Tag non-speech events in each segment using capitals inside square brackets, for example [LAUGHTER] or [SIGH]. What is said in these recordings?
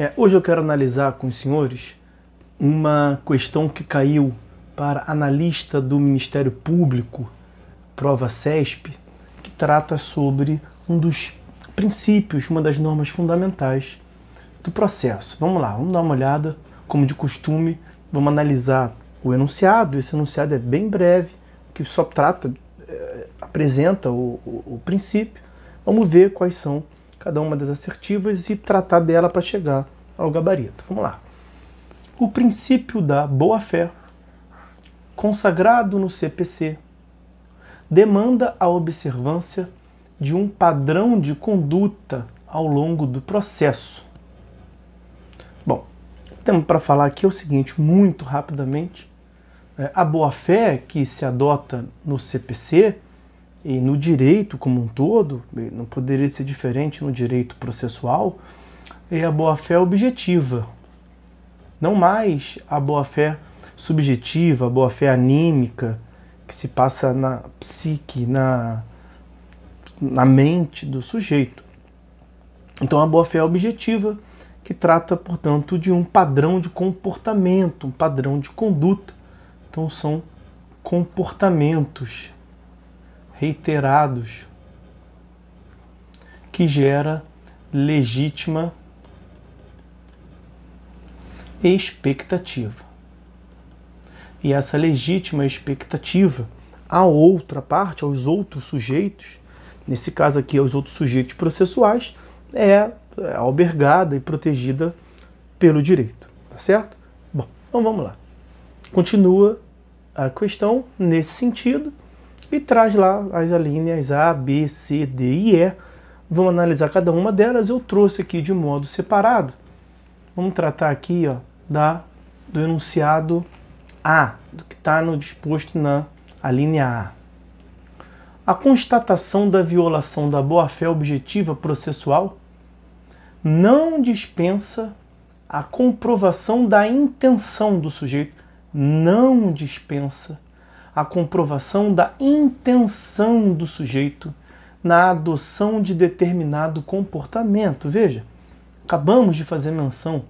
é, hoje eu quero analisar com os senhores uma questão que caiu para analista do Ministério Público, prova CESP, que trata sobre um dos princípios, uma das normas fundamentais do processo. Vamos lá, vamos dar uma olhada, como de costume, vamos analisar o enunciado. Esse enunciado é bem breve, que só trata, é, apresenta o, o, o princípio. Vamos ver quais são cada uma das assertivas e tratar dela para chegar ao gabarito. Vamos lá. O princípio da boa-fé, consagrado no CPC, demanda a observância de um padrão de conduta ao longo do processo. Bom, o que temos para falar aqui é o seguinte, muito rapidamente. É, a boa-fé que se adota no CPC e no direito como um todo, não poderia ser diferente no direito processual, é a boa-fé é objetiva. Não mais a boa-fé subjetiva, a boa-fé anímica, que se passa na psique, na, na mente do sujeito. Então, a boa-fé é objetiva, que trata, portanto, de um padrão de comportamento, um padrão de conduta. Então, são comportamentos reiterados que gera legítima expectativa. E essa legítima expectativa à outra parte, aos outros sujeitos, nesse caso aqui aos outros sujeitos processuais, é, é albergada e protegida pelo direito, tá certo? Bom, então vamos lá. Continua a questão nesse sentido e traz lá as linhas A, B, C, D e E. Vamos analisar cada uma delas. Eu trouxe aqui de modo separado. Vamos tratar aqui ó, da, do enunciado A, do que está no disposto na a linha A. A constatação da violação da boa-fé objetiva processual não dispensa a comprovação da intenção do sujeito. Não dispensa a comprovação da intenção do sujeito na adoção de determinado comportamento. Veja, acabamos de fazer menção.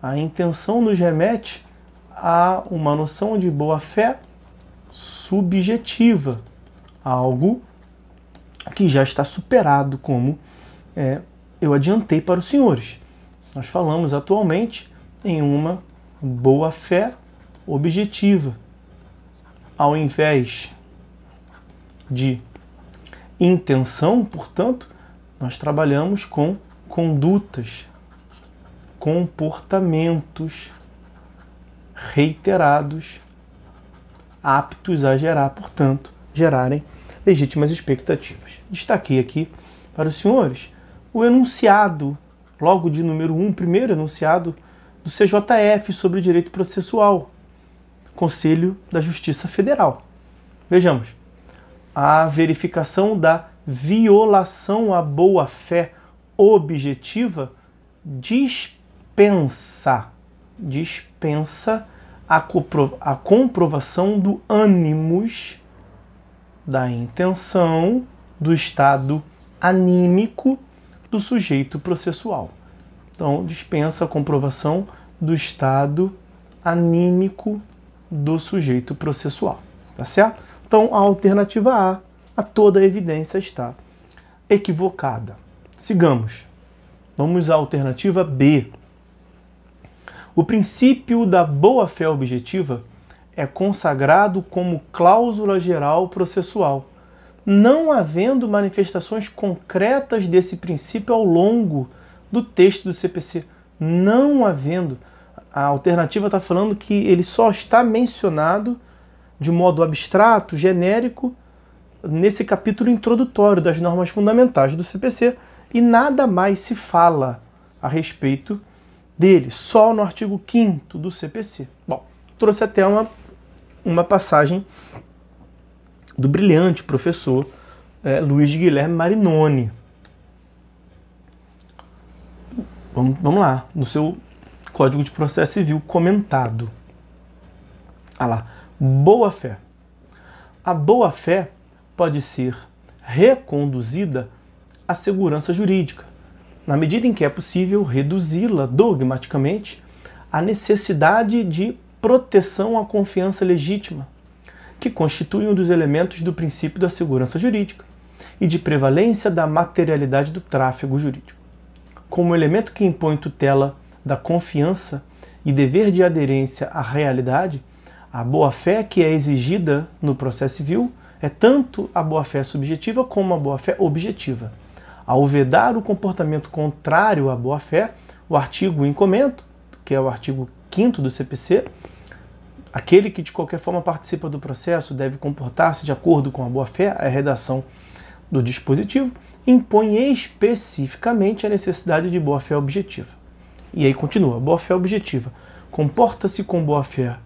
A intenção nos remete a uma noção de boa-fé subjetiva, algo que já está superado, como é, eu adiantei para os senhores. Nós falamos atualmente em uma boa-fé objetiva, ao invés de intenção, portanto, nós trabalhamos com condutas, comportamentos reiterados aptos a gerar, portanto, gerarem legítimas expectativas. Destaquei aqui para os senhores o enunciado, logo de número 1, um, primeiro enunciado do CJF sobre direito processual, Conselho da Justiça Federal. Vejamos. A verificação da violação à boa-fé objetiva dispensa dispensa a, compro a comprovação do ânimos da intenção do estado anímico do sujeito processual. Então, dispensa a comprovação do estado anímico do sujeito processual, tá certo? Então a alternativa A, a toda a evidência está equivocada. Sigamos. Vamos à alternativa B. O princípio da boa-fé objetiva é consagrado como cláusula geral processual, não havendo manifestações concretas desse princípio ao longo do texto do CPC, não havendo a alternativa está falando que ele só está mencionado de modo abstrato, genérico, nesse capítulo introdutório das normas fundamentais do CPC e nada mais se fala a respeito dele, só no artigo 5 do CPC. Bom, trouxe até uma, uma passagem do brilhante professor é, Luiz Guilherme Marinoni. Vamos, vamos lá, no seu Código de Processo Civil comentado. Ah lá, boa-fé. A boa-fé pode ser reconduzida à segurança jurídica, na medida em que é possível reduzi-la dogmaticamente à necessidade de proteção à confiança legítima, que constitui um dos elementos do princípio da segurança jurídica e de prevalência da materialidade do tráfego jurídico. Como elemento que impõe tutela da confiança e dever de aderência à realidade, a boa-fé que é exigida no processo civil é tanto a boa-fé subjetiva como a boa-fé objetiva. Ao vedar o comportamento contrário à boa-fé, o artigo em comento, que é o artigo 5 do CPC, aquele que de qualquer forma participa do processo deve comportar-se de acordo com a boa-fé, a redação do dispositivo, impõe especificamente a necessidade de boa-fé objetiva. E aí continua, boa fé é objetiva. Comporta-se com boa fé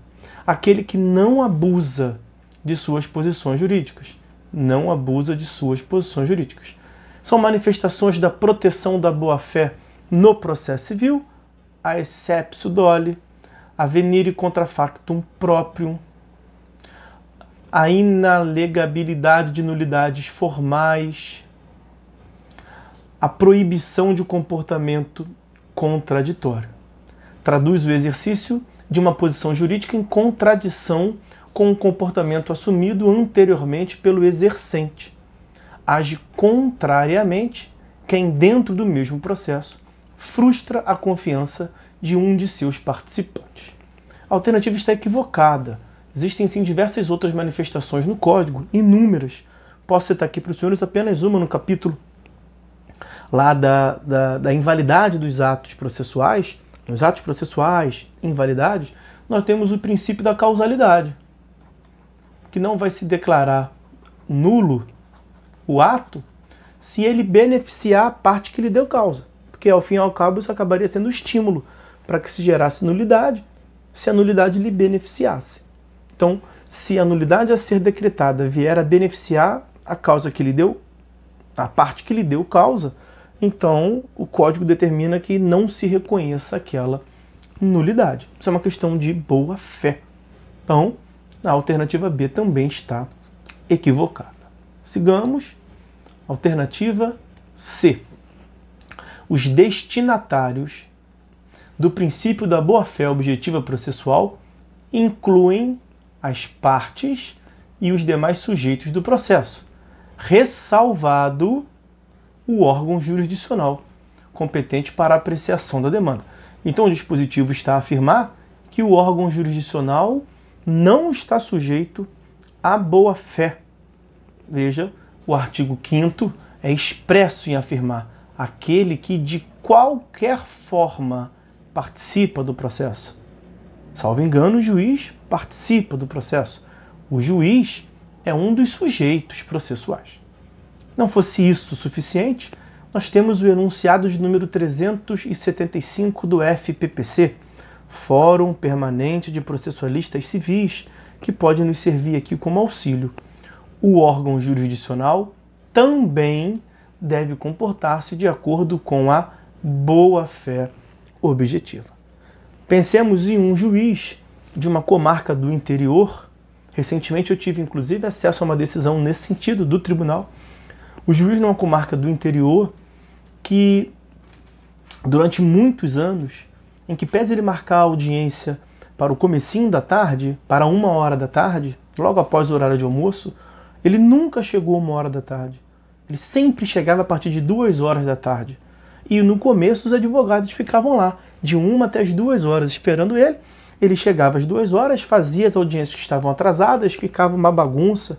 aquele que não abusa de suas posições jurídicas. Não abusa de suas posições jurídicas. São manifestações da proteção da boa-fé no processo civil, a exceptio dole, a venire contra factum proprium, a inalegabilidade de nulidades formais, a proibição de comportamento contraditório. Traduz o exercício de uma posição jurídica em contradição com o comportamento assumido anteriormente pelo exercente. Age contrariamente quem, dentro do mesmo processo, frustra a confiança de um de seus participantes. A alternativa está equivocada. Existem sim diversas outras manifestações no código, inúmeras. Posso citar aqui para os senhores apenas uma no capítulo lá da, da, da invalidade dos atos processuais, nos atos processuais invalidades, nós temos o princípio da causalidade, que não vai se declarar nulo o ato se ele beneficiar a parte que lhe deu causa. Porque ao fim e ao cabo isso acabaria sendo estímulo para que se gerasse nulidade, se a nulidade lhe beneficiasse. Então, se a nulidade a ser decretada vier a beneficiar a causa que lhe deu, a parte que lhe deu causa, então o código determina que não se reconheça aquela nulidade. Isso é uma questão de boa fé. Então, a alternativa B também está equivocada. Sigamos. Alternativa C. Os destinatários do princípio da boa-fé objetiva processual incluem as partes e os demais sujeitos do processo, ressalvado o órgão jurisdicional competente para apreciação da demanda. Então, o dispositivo está a afirmar que o órgão jurisdicional não está sujeito à boa-fé. Veja, o artigo 5 é expresso em afirmar aquele que de qualquer forma participa do processo. Salvo engano, o juiz participa do processo. O juiz é um dos sujeitos processuais. Não fosse isso o suficiente, nós temos o enunciado de número 375 do FPPC, Fórum Permanente de Processualistas Civis, que pode nos servir aqui como auxílio. O órgão jurisdicional também deve comportar-se de acordo com a boa-fé objetiva. Pensemos em um juiz de uma comarca do interior. Recentemente eu tive inclusive acesso a uma decisão nesse sentido do tribunal o Juiz numa comarca do interior que durante muitos anos, em que pese ele marcar a audiência para o comecinho da tarde, para uma hora da tarde, logo após o horário de almoço, ele nunca chegou uma hora da tarde. Ele sempre chegava a partir de duas horas da tarde. E no começo os advogados ficavam lá, de uma até as duas horas, esperando ele. Ele chegava às duas horas, fazia as audiências que estavam atrasadas, ficava uma bagunça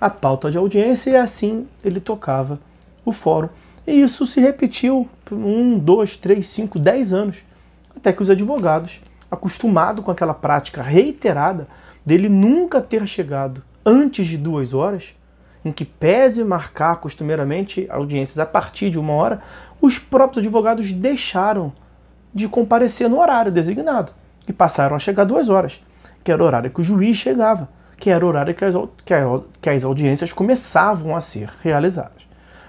a pauta de audiência e assim ele tocava o fórum. E isso se repetiu um, dois, três, cinco, dez anos, até que os advogados, acostumados com aquela prática reiterada dele nunca ter chegado antes de duas horas, em que pese marcar costumeiramente audiências a partir de uma hora, os próprios advogados deixaram de comparecer no horário designado e passaram a chegar duas horas, que era o horário que o juiz chegava que era o horário que as, que, a, que as audiências começavam a ser realizadas.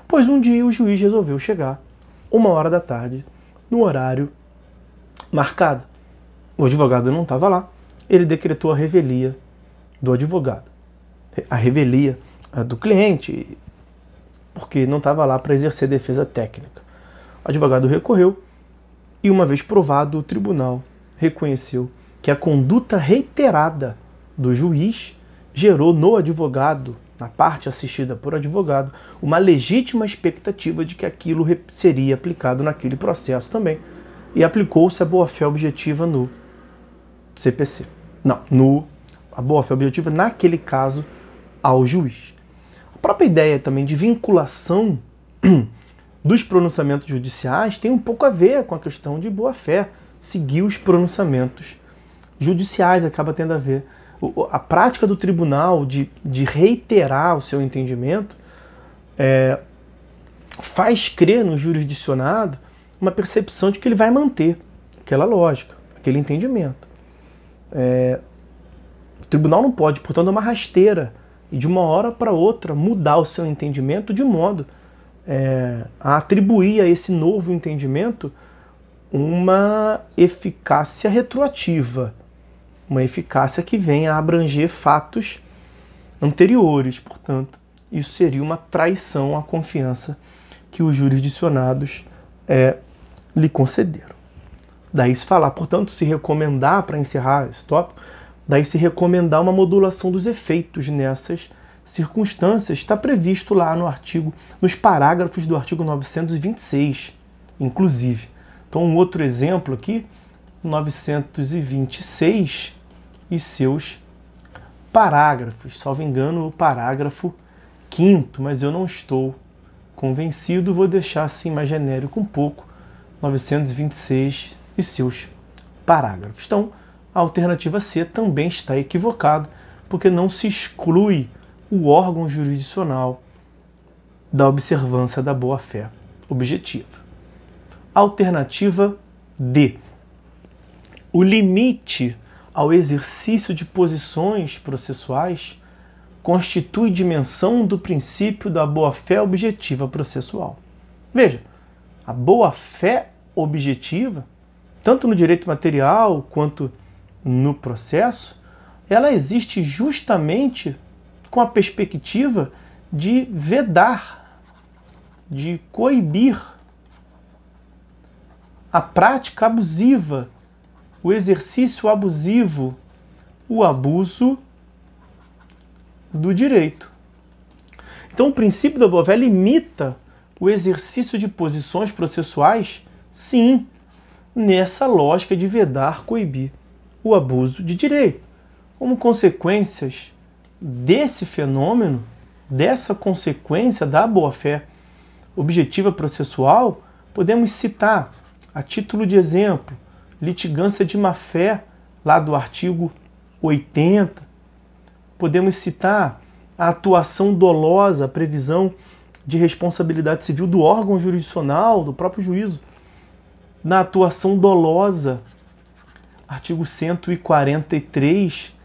Pois um dia o juiz resolveu chegar, uma hora da tarde, no horário marcado. O advogado não estava lá. Ele decretou a revelia do advogado, a revelia do cliente, porque não estava lá para exercer defesa técnica. O advogado recorreu e, uma vez provado, o tribunal reconheceu que a conduta reiterada do juiz gerou no advogado, na parte assistida por advogado, uma legítima expectativa de que aquilo seria aplicado naquele processo também. E aplicou-se a boa-fé objetiva no CPC. Não, no a boa-fé objetiva, naquele caso, ao juiz. A própria ideia também de vinculação [CLEARS THROAT] dos pronunciamentos judiciais tem um pouco a ver com a questão de boa-fé, seguir os pronunciamentos judiciais acaba tendo a ver a prática do tribunal de, de reiterar o seu entendimento é, faz crer no jurisdicionado uma percepção de que ele vai manter aquela lógica, aquele entendimento. É, o tribunal não pode, portanto, é uma rasteira e de uma hora para outra mudar o seu entendimento de modo é, a atribuir a esse novo entendimento uma eficácia retroativa uma eficácia que venha a abranger fatos anteriores, portanto, isso seria uma traição à confiança que os jurisdicionados é, lhe concederam. Daí se falar, portanto, se recomendar, para encerrar esse tópico, daí se recomendar uma modulação dos efeitos nessas circunstâncias, está previsto lá no artigo, nos parágrafos do artigo 926, inclusive. Então, um outro exemplo aqui, 926, e seus parágrafos. Salvo engano, o parágrafo quinto, mas eu não estou convencido, vou deixar assim mais genérico um pouco, 926 e seus parágrafos. Então, a alternativa C também está equivocada, porque não se exclui o órgão jurisdicional da observância da boa-fé objetiva. Alternativa D. O limite ao exercício de posições processuais constitui dimensão do princípio da boa-fé objetiva processual. Veja, a boa-fé objetiva, tanto no direito material quanto no processo, ela existe justamente com a perspectiva de vedar, de coibir a prática abusiva o exercício abusivo, o abuso do direito. Então, o princípio da boa fé limita o exercício de posições processuais, sim, nessa lógica de vedar, coibir o abuso de direito. Como consequências desse fenômeno, dessa consequência da boa-fé objetiva processual, podemos citar, a título de exemplo, litigância de má-fé, lá do artigo 80. Podemos citar a atuação dolosa, a previsão de responsabilidade civil do órgão jurisdicional, do próprio juízo. Na atuação dolosa, artigo 143,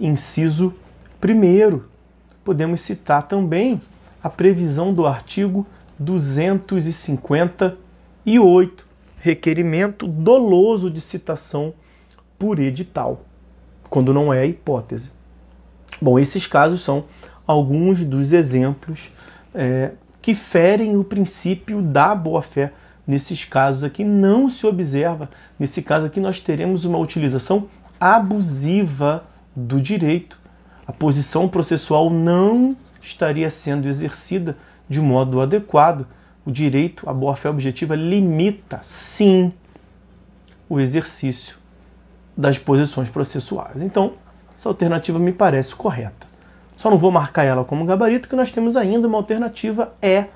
inciso 1. Podemos citar também a previsão do artigo 258 requerimento doloso de citação por edital, quando não é hipótese. Bom, esses casos são alguns dos exemplos é, que ferem o princípio da boa-fé. Nesses casos aqui não se observa. Nesse caso aqui nós teremos uma utilização abusiva do direito. A posição processual não estaria sendo exercida de modo adequado o direito à boa-fé objetiva limita, sim, o exercício das posições processuais. Então, essa alternativa me parece correta. Só não vou marcar ela como gabarito, que nós temos ainda uma alternativa é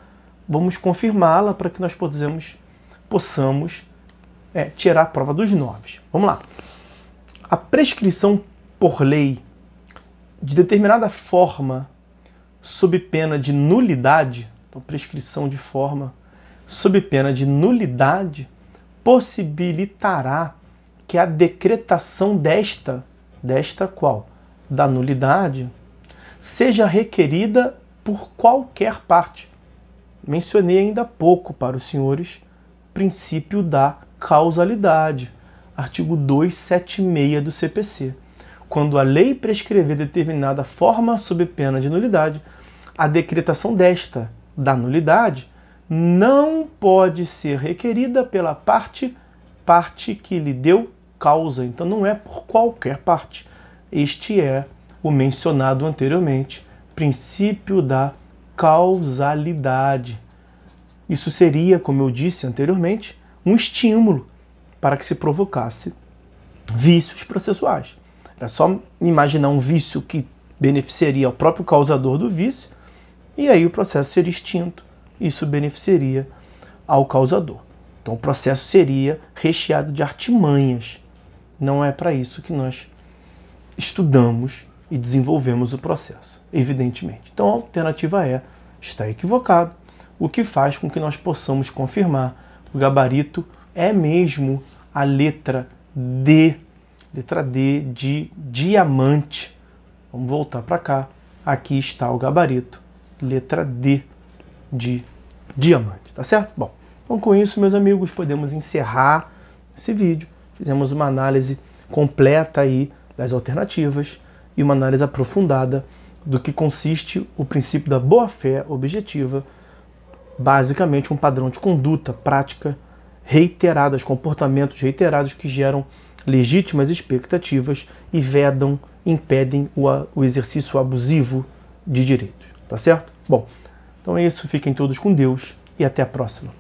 vamos confirmá-la para que nós possamos, possamos é, tirar a prova dos novos. Vamos lá. A prescrição por lei de determinada forma sob pena de nulidade então prescrição de forma sob pena de nulidade, possibilitará que a decretação desta, desta qual? Da nulidade, seja requerida por qualquer parte. Mencionei ainda há pouco para os senhores o princípio da causalidade, artigo 276 do CPC. Quando a lei prescrever determinada forma sob pena de nulidade, a decretação desta, da nulidade não pode ser requerida pela parte parte que lhe deu causa. Então não é por qualquer parte. Este é o mencionado anteriormente, princípio da causalidade. Isso seria, como eu disse anteriormente, um estímulo para que se provocasse vícios processuais. é só imaginar um vício que beneficiaria o próprio causador do vício e aí o processo seria extinto. Isso beneficiaria ao causador. Então o processo seria recheado de artimanhas. Não é para isso que nós estudamos e desenvolvemos o processo, evidentemente. Então a alternativa é está equivocado, o que faz com que nós possamos confirmar o gabarito é mesmo a letra D, letra D de diamante. Vamos voltar para cá. Aqui está o gabarito letra D de diamante, tá certo? Bom, então com isso, meus amigos, podemos encerrar esse vídeo. Fizemos uma análise completa aí das alternativas e uma análise aprofundada do que consiste o princípio da boa-fé objetiva, basicamente um padrão de conduta, prática reiteradas, comportamentos reiterados que geram legítimas expectativas e vedam, impedem o, o exercício abusivo de direitos. Tá certo? Bom, então é isso. Fiquem todos com Deus e até a próxima.